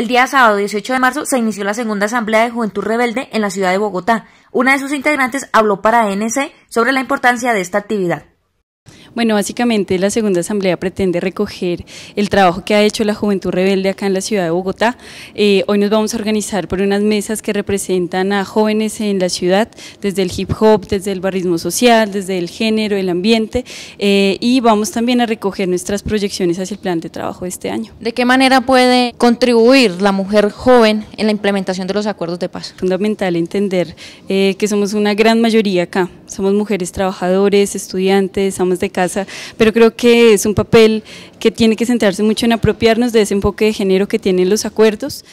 El día sábado 18 de marzo se inició la segunda asamblea de Juventud Rebelde en la ciudad de Bogotá. Una de sus integrantes habló para ANC sobre la importancia de esta actividad. Bueno, básicamente la segunda asamblea pretende recoger el trabajo que ha hecho la Juventud Rebelde acá en la ciudad de Bogotá. Eh, hoy nos vamos a organizar por unas mesas que representan a jóvenes en la ciudad, desde el hip hop, desde el barrismo social, desde el género, el ambiente, eh, y vamos también a recoger nuestras proyecciones hacia el plan de trabajo de este año. ¿De qué manera puede contribuir la mujer joven en la implementación de los acuerdos de paz? Fundamental entender eh, que somos una gran mayoría acá, somos mujeres trabajadores, estudiantes, somos de pero creo que es un papel que tiene que centrarse mucho en apropiarnos de ese enfoque de género que tienen los acuerdos